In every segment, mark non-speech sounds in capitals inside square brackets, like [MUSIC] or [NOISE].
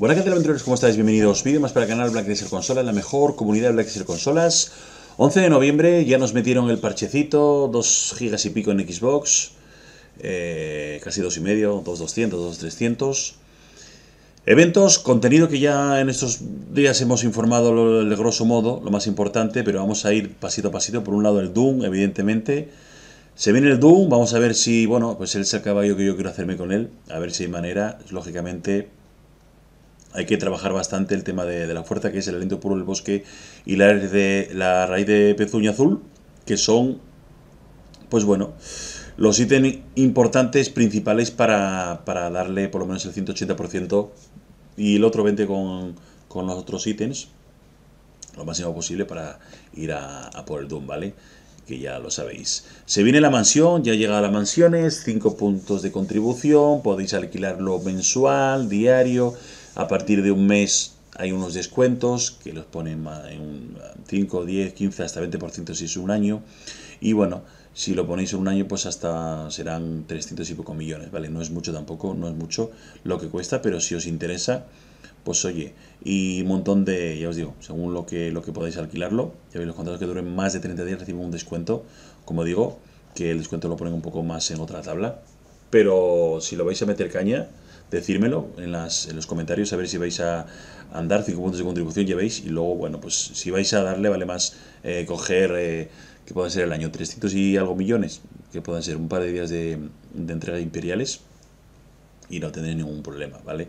Buenas tardes, aventureros, ¿cómo estáis? Bienvenidos. Vídeo más para el canal Black Desert Consolas, la mejor comunidad de Black Desert Consolas. 11 de noviembre, ya nos metieron el parchecito, 2 gigas y pico en Xbox, eh, casi 2,5, y medio, 2 200, Eventos, contenido que ya en estos días hemos informado El grosso modo, lo más importante, pero vamos a ir pasito a pasito. Por un lado el Doom, evidentemente. Se viene el Doom, vamos a ver si, bueno, pues él es el caballo que yo quiero hacerme con él, a ver si hay manera, lógicamente hay que trabajar bastante el tema de, la fuerza, que es el aliento puro del bosque y la, de, la raíz de pezuña azul, que son, pues bueno, los ítems importantes principales para, para darle por lo menos el 180% y el otro 20% con, con los otros ítems, lo máximo posible para ir a, a por el Doom, ¿vale? que ya lo sabéis. Se viene la mansión, ya llega a las mansiones, 5 puntos de contribución, podéis alquilarlo mensual, diario, a partir de un mes hay unos descuentos que los ponen en 5, 10, 15, hasta 20% si es un año. Y bueno, si lo ponéis en un año, pues hasta serán 300 y poco millones, ¿vale? No es mucho tampoco, no es mucho lo que cuesta, pero si os interesa, pues oye, y un montón de, ya os digo, según lo que, lo que podáis alquilarlo, ya veis los contratos que duren más de 30 días reciben un descuento, como digo, que el descuento lo ponen un poco más en otra tabla, pero si lo vais a meter caña, decírmelo en, las, en los comentarios, a ver si vais a andar, 5 puntos de contribución llevéis, y luego, bueno, pues si vais a darle, vale más eh, coger, eh, que pueden ser el año 300 y algo millones, que puedan ser un par de días de, de entrega imperiales, y no tendréis ningún problema, ¿vale?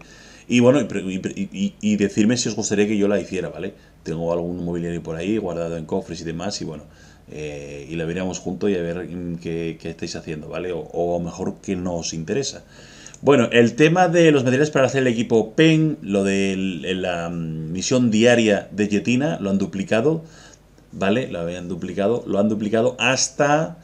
Y bueno, y, decirme si os gustaría que yo la hiciera, ¿vale? Tengo algún mobiliario por ahí guardado en cofres y demás, y bueno, eh, y la veríamos juntos y a ver mm, qué, estáis haciendo, ¿vale? O, o mejor que nos interesa. Bueno, el tema de los materiales para hacer el equipo PEN, lo de la misión diaria de Yetina, lo han duplicado, ¿vale? Lo habían duplicado, lo han duplicado hasta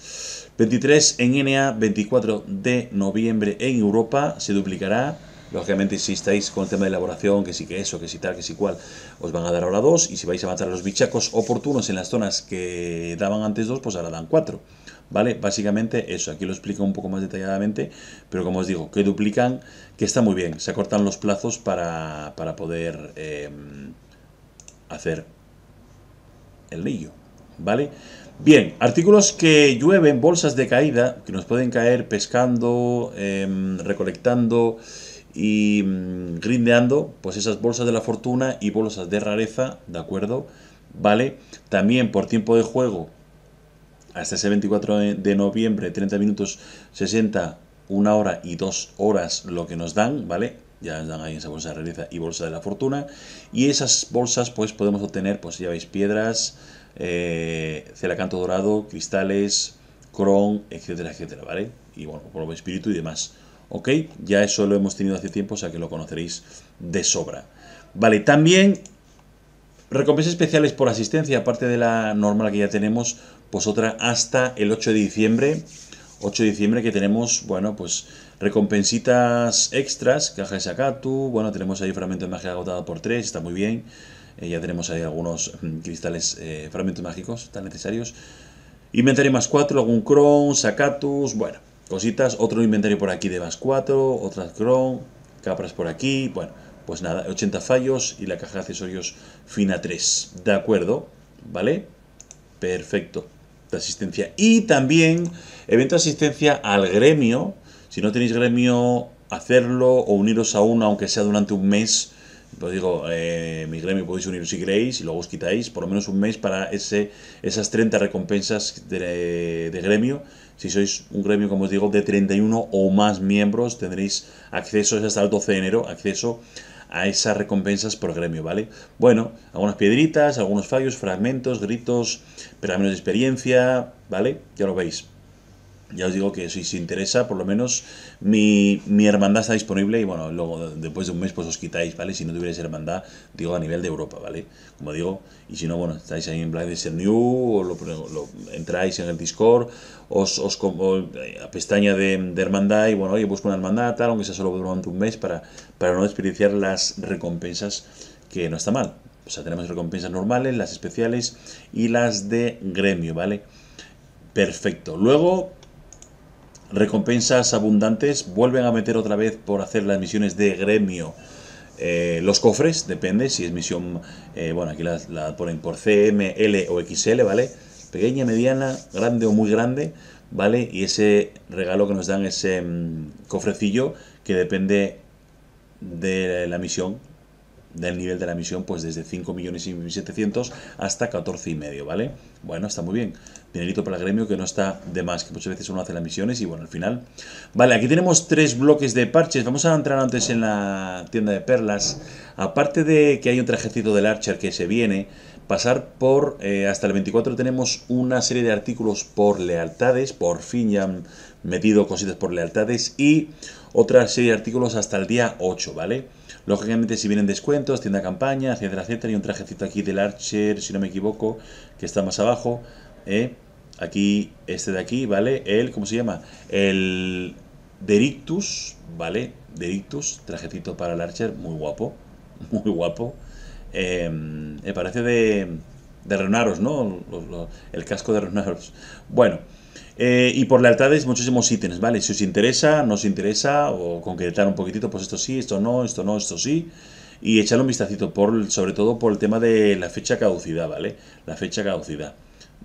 23 en NA, 24 de noviembre en Europa, se duplicará. Lógicamente, si estáis con el tema de elaboración, que sí que eso, que si sí, tal, que si sí, cual, os van a dar ahora dos. Y si vais a matar a los bichacos oportunos en las zonas que daban antes dos, pues ahora dan cuatro. ¿Vale? Básicamente eso, aquí lo explico un poco más detalladamente, pero como os digo, que duplican, que está muy bien, se acortan los plazos para, poder eh, hacer el lío, ¿vale? Bien, artículos que llueven, bolsas de caída, que nos pueden caer pescando, em, recolectando y mm, grindeando, pues esas bolsas de la fortuna y bolsas de rareza, ¿de acuerdo? ¿Vale? También por tiempo de juego, hasta ese 24 de noviembre, 30 minutos 60, 1 hora y 2 horas lo que nos dan, ¿vale? Ya nos dan ahí esa bolsa de realeza y bolsa de la fortuna. Y esas bolsas pues podemos obtener, pues ya veis, piedras, eh, celacanto dorado, cristales, cron, etcétera, etcétera, ¿vale? Y bueno, por espíritu y demás. ¿Ok? Ya eso lo hemos tenido hace tiempo, o sea que lo conoceréis de sobra. Vale, también Recompensas especiales por asistencia, aparte de la normal que ya tenemos, pues otra hasta el 8 de diciembre. 8 de diciembre que tenemos, bueno, pues recompensitas extras, caja de Sakatu, bueno, tenemos ahí fragmento de magia agotado por 3, está muy bien. Eh, ya tenemos ahí algunos mm, cristales, eh, fragmentos mágicos tan necesarios. Inventario más 4, algún Cron, Sakatus, bueno, cositas. Otro inventario por aquí de más 4, otras Cron, capras por aquí, bueno pues nada, 80 fallos y la caja de accesorios fina 3. ¿De acuerdo? ¿Vale? Perfecto. De asistencia. Y también evento de asistencia al gremio. Si no tenéis gremio, hacerlo o uniros a uno, aunque sea durante un mes. Os pues digo, eh, mi gremio podéis uniros si queréis y luego os quitáis por lo menos un mes para ese, esas 30 recompensas de, de gremio si sois un gremio, como os digo, de 31 o más miembros, tendréis acceso, es hasta el 12 de enero, acceso a esas recompensas por gremio, ¿vale? Bueno, algunas piedritas, algunos fallos, fragmentos, gritos, pergaminos de experiencia, ¿vale? Ya lo veis ya os digo que si os interesa, por lo menos mi, mi, hermandad está disponible y bueno, luego después de un mes pues os quitáis, ¿vale? Si no tuvierais hermandad, digo a nivel de Europa, ¿vale? Como digo, y si no, bueno, estáis ahí en Black New, o lo, entráis en el Discord, os, os como, eh, a pestaña de, hermandad y bueno, oye, busco una hermandad, tal, aunque sea solo durante un mes para, para no desperdiciar las recompensas, que no está mal. O sea, tenemos recompensas normales, las especiales y las de gremio, ¿vale? Perfecto. Luego, recompensas abundantes, vuelven a meter otra vez por hacer las misiones de gremio. Eh, los cofres, depende si es misión, eh, bueno, aquí la, ponen por CM, L o XL, ¿vale? Pequeña, mediana, grande o muy grande, ¿vale? Y ese regalo que nos dan, ese mm, cofrecillo, que depende de la misión del nivel de la misión... pues desde 5.700.000... hasta 14 y medio, ¿vale? Bueno, está muy bien. Dinerito para el gremio que no está de más, que muchas veces uno hace las misiones y bueno, al final. Vale, aquí tenemos tres bloques de parches. Vamos a entrar antes en la tienda de perlas. Aparte de que hay un trajecito del Archer que se viene, pasar por, eh, hasta el 24 tenemos una serie de artículos por lealtades, por fin ya han metido cositas por lealtades y otra serie de artículos hasta el día 8, ¿vale? Lógicamente si vienen descuentos, tienda campaña, etcétera, etcétera, y un trajecito aquí del Archer, si no me equivoco, que está más abajo, eh, Aquí, este de aquí, ¿vale? El, ¿cómo se llama? El Derictus, ¿vale? Derictus, trajecito para el Archer, muy guapo, [LAUGHS] muy guapo me em, parece de, Renaros, ¿no? el casco de Renaros. Bueno, eh, y por lealtades muchísimos ítems, ¿vale? Si os interesa, no os interesa, o concretar un poquitito, pues esto sí, esto no, esto no, esto sí. Y echar un vistacito, por, sobre todo por el tema de la fecha caducidad, ¿vale? La fecha caducidad.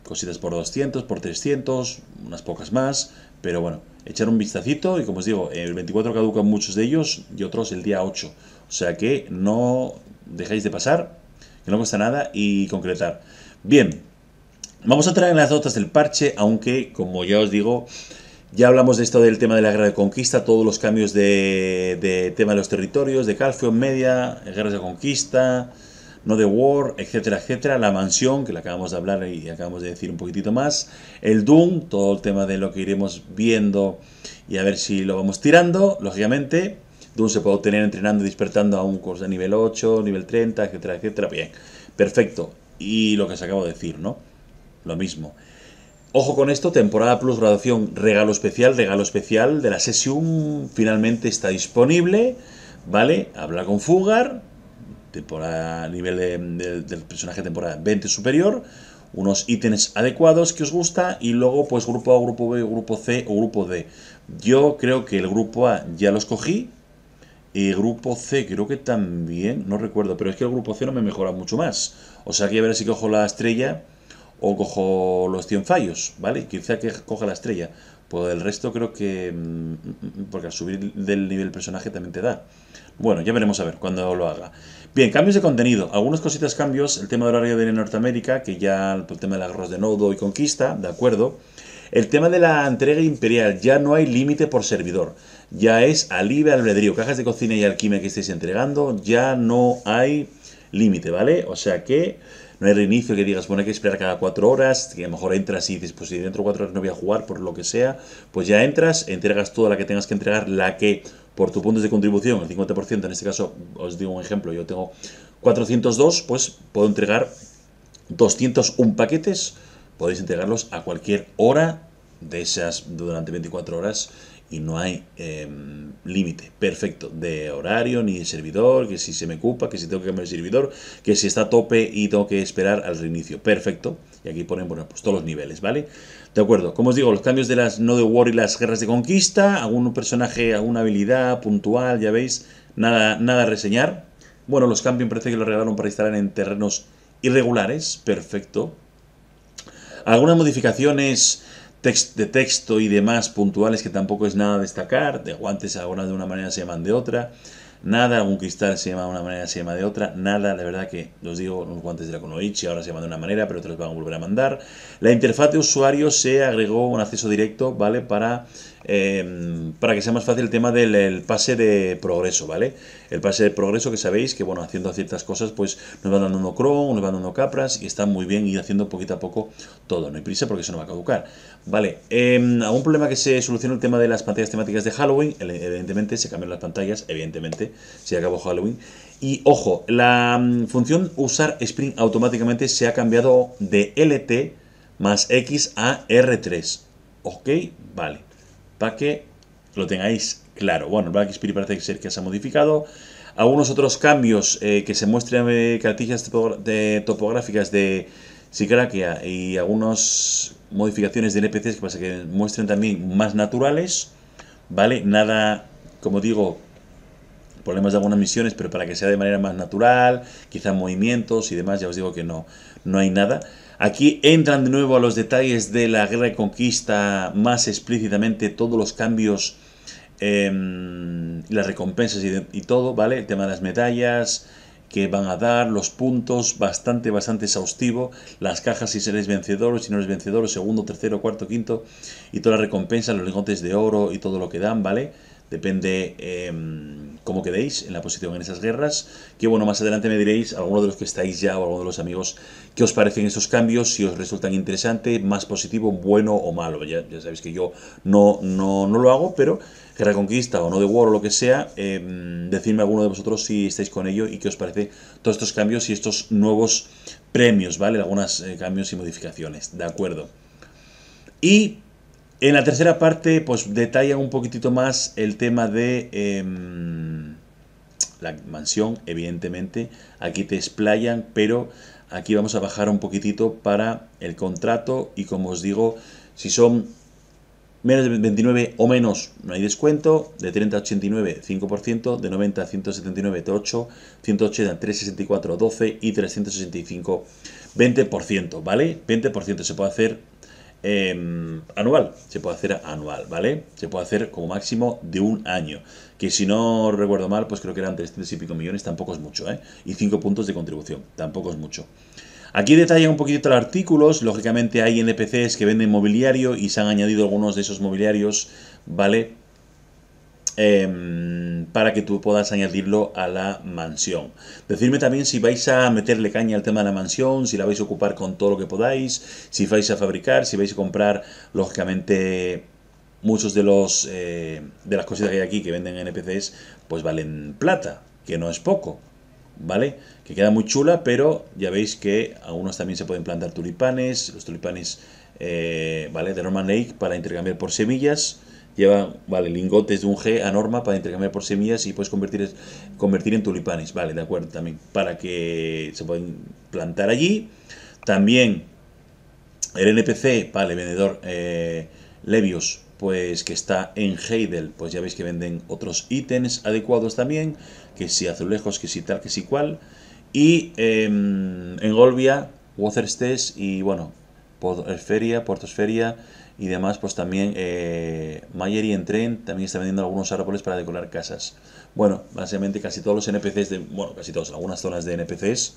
Cositas por 200, por 300, unas pocas más, pero bueno, echar un vistacito y como os digo, el 24 caducan muchos de ellos y otros el día 8. O sea que no dejáis de pasar, que no cuesta nada y concretar. Bien, vamos a traer las notas del parche, aunque como ya os digo, ya hablamos de esto del tema de la guerra de conquista, todos los cambios de, tema de los territorios, de Calpheon Media, guerras de conquista, no de War, etcétera, etcétera. La mansión, que la acabamos de hablar y acabamos de decir un poquitito más. El Doom, todo el tema de lo que iremos viendo y a ver si lo vamos tirando, lógicamente. ¿Dónde se puede obtener entrenando y despertando a un curso de nivel 8, nivel 30, etcétera, etcétera. Bien, perfecto. Y lo que os acabo de decir, ¿no? Lo mismo. Ojo con esto, temporada plus graduación, regalo especial, regalo especial de la sesión finalmente está disponible, ¿vale? Habla con Fugar, temporada, nivel del personaje temporada 20 superior, unos ítems adecuados que os gusta y luego pues grupo A, grupo B, grupo C o grupo D. Yo creo que el grupo A ya los cogí, y grupo C creo que también, no recuerdo, pero es que el grupo C no me mejora mucho más. O sea que a ver si cojo la estrella o cojo los 100 fallos, ¿vale? Quizá que coja la estrella. Pues el resto creo que... Mm, mm, mm, porque al subir del nivel personaje también te da. Bueno, ya veremos a ver cuando lo haga. Bien, cambios de contenido. Algunas cositas, cambios. El tema de horario de Norteamérica, que ya el tema de las guerras de nodo y conquista, de acuerdo. El tema de la entrega imperial, ya no hay límite por servidor. Ya es al libre albedrío. Cajas de cocina y alquimia que estéis entregando, ya no hay límite, ¿vale? O sea que no hay reinicio que digas, bueno, hay que esperar cada cuatro horas, que a lo mejor entras y dices, pues si dentro de cuatro horas no voy a jugar, por lo que sea, pues ya entras, entregas toda la que tengas que entregar, la que por tu puntos de contribución, el 50%, en este caso, os digo un ejemplo, yo tengo 402, pues puedo entregar 201 paquetes podéis entregarlos a cualquier hora de esas durante 24 horas y no hay em, límite perfecto de horario ni de servidor, que si se me ocupa, que si tengo que cambiar el servidor, que si está a tope y tengo que esperar al reinicio. Perfecto. Y aquí ponen bueno, pues, todos los niveles, ¿vale? De acuerdo. Como os digo, los cambios de las No de War y las guerras de conquista, algún personaje, alguna habilidad puntual, ya veis, nada, nada a reseñar. Bueno, los cambios parece que lo regalaron para instalar en terrenos irregulares. Perfecto. Algunas modificaciones de texto y demás puntuales que tampoco es nada destacar. De guantes ahora de una manera se llaman de otra. Nada, algún cristal se llama de una manera, se llama de otra. Nada, la verdad que os digo, los guantes de la Konoichi ahora se llaman de una manera, pero otros van a volver a mandar. La interfaz de usuario se agregó un acceso directo, ¿vale? Para, eh, para que sea más fácil el tema del pase de progreso, ¿vale? el pase de progreso que sabéis que, bueno, haciendo ciertas cosas, pues nos van dando Chrome, nos van dando capras y está muy bien ir haciendo poquito a poco todo. No hay prisa porque eso no va a caducar. Vale, em, algún problema que se soluciona el tema de las pantallas temáticas de Halloween, evidentemente se cambian las pantallas, evidentemente, se acabó Halloween. Y ojo, la mm, función usar Spring automáticamente se ha cambiado de LT más X a R3. ¿Ok? Vale. Para que lo tengáis claro. Bueno, el Black Spirit parece ser que se ha modificado. Algunos otros cambios eh, que se muestran eh, cartillas topográficas de Sicraquia y algunas modificaciones de NPCs e que pasa que muestren también más naturales, ¿vale? Nada, como digo, problemas de algunas misiones, pero para que sea de manera más natural, quizá movimientos y demás, ya os digo que no, no hay nada. Aquí entran de nuevo a los detalles de la guerra de conquista más explícitamente todos los cambios Em, las recompensas y, todo, ¿vale? El tema de las medallas que van a dar, los puntos, bastante, bastante exhaustivo, las cajas si seréis vencedores, si no eres vencedor, segundo, tercero, cuarto, quinto, y todas las recompensas, los lingotes de oro y todo lo que dan, ¿vale? vale depende em, cómo quedéis en la posición en esas guerras, que bueno, más adelante me diréis, alguno de los que estáis ya o alguno de los amigos, qué os parecen estos cambios, si os resultan interesantes, más positivo, bueno o malo, ya, sabéis que yo no, no, lo hago, pero Guerra Conquista o No de War o lo que sea, eh, decidme alguno de vosotros si estáis con ello y qué os parece todos estos cambios y estos nuevos premios, ¿vale? Algunos eh, cambios y modificaciones, ¿de acuerdo? Y en la tercera parte, pues detalla un poquitito más el tema de em, la mansión, evidentemente. Aquí te explayan, pero aquí vamos a bajar un poquitito para el contrato y como os digo, si son menos de 29 o menos, no hay descuento, de 30 a 89, 5%, de 90 a 179, 8, 180, 364, 12 y 365, 20%, ¿vale? 20% se puede hacer Em, anual. Se puede hacer anual, ¿vale? Se puede hacer como máximo de un año. Que si no recuerdo mal, pues creo que eran 300 y pico millones, tampoco es mucho, ¿eh? Y 5 puntos de contribución, tampoco es mucho. Aquí detalla un poquito los artículos. Lógicamente hay NPCs que venden mobiliario y se han añadido algunos de esos mobiliarios, ¿vale? Em, para que tú puedas añadirlo a la mansión. Decirme también si vais a meterle caña al tema de la mansión, si la vais a ocupar con todo lo que podáis, si vais a fabricar, si vais a comprar, lógicamente, muchos de los eh, de las cositas que hay aquí que venden en NPCs, pues valen plata, que no es poco, ¿vale? Que queda muy chula, pero ya veis que a unos también se pueden plantar tulipanes, los tulipanes, eh, ¿vale? De Norman Lake para intercambiar por semillas lleva, vale, lingotes de un G a norma para intercambiar por semillas y puedes convertir, convertir en tulipanes, vale, de acuerdo, también, para que se puedan plantar allí. También el NPC, vale, vendedor eh, Levios, pues que está en Heidel, pues ya veis que venden otros ítems adecuados también, que si azulejos, que si tal, que si cual. Y em, en Golvia, y bueno, por eh, Feria, Portosferia y demás, pues también eh, Mayeri en tren también está vendiendo algunos árboles para decorar casas. Bueno, básicamente casi todos los NPCs, de, bueno, casi todos, algunas zonas de NPCs,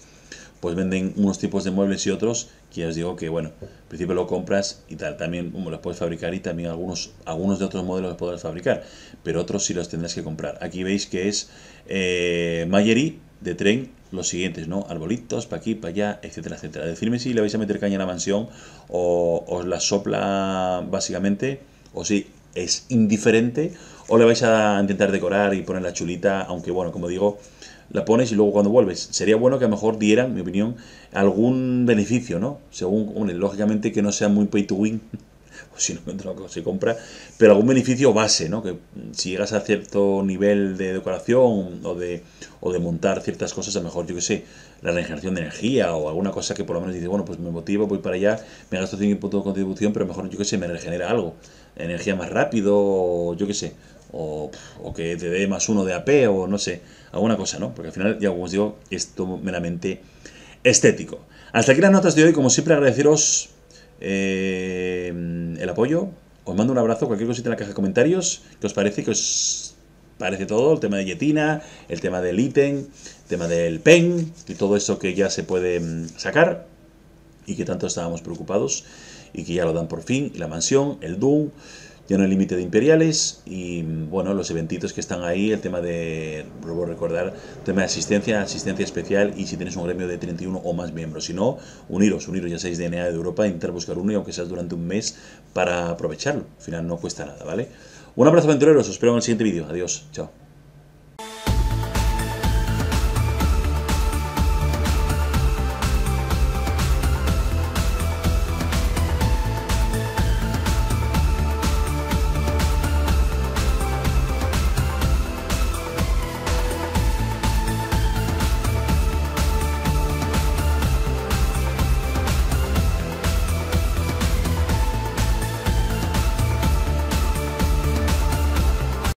pues venden unos tipos de muebles y otros, que os digo que, bueno, al principio lo compras y tal, también como los puedes fabricar y también algunos, algunos de otros modelos los podrás fabricar, pero otros sí los tendrás que comprar. Aquí veis que es eh, Mayeri de tren los siguientes, ¿no? Arbolitos, para aquí, para allá, etcétera, etcétera. Decirme si le vais a meter caña a la mansión o os la sopla básicamente, o si es indiferente, o le vais a intentar decorar y poner la chulita, aunque bueno, como digo, la pones y luego cuando vuelves. Sería bueno que a lo mejor dieran, en mi opinión, algún beneficio, ¿no? Según, lógicamente que no sea muy pay to win. Pues, si no encuentra lo que se compra, pero algún beneficio base, ¿no? Que si llegas a cierto nivel de decoración o de, o de montar ciertas cosas, a lo mejor, yo que sé, la regeneración de energía o alguna cosa que por lo menos dice, bueno, pues me motiva, voy para allá, me gasto 100 puntos de contribución, pero a lo mejor, yo que sé, me regenera algo, energía más rápido, o yo que sé, o, que te dé más uno de AP, o no sé, alguna cosa, ¿no? Porque al final, ya como os digo, esto meramente estético. Hasta aquí las notas de hoy, como siempre agradeceros eh, el apoyo. Os mando un abrazo, cualquier cosita en la caja de comentarios, que os parece, que os parece todo, el tema de Yetina, el tema del ítem, el tema del PEN y todo eso que ya se puede mm, sacar y que tanto estábamos preocupados y que ya lo dan por fin, la mansión, el doom ya no hay límite de imperiales y bueno, los eventitos que están ahí, el tema de, vuelvo a recordar, tema de asistencia, asistencia especial y si tienes un gremio de 31 o más miembros, si no, uniros, uniros, ya seis DNA de Europa, intentar buscar uno y aunque seas durante un mes para aprovecharlo, al final no cuesta nada, ¿vale? Un abrazo aventureros, os espero en el siguiente vídeo, adiós, chao.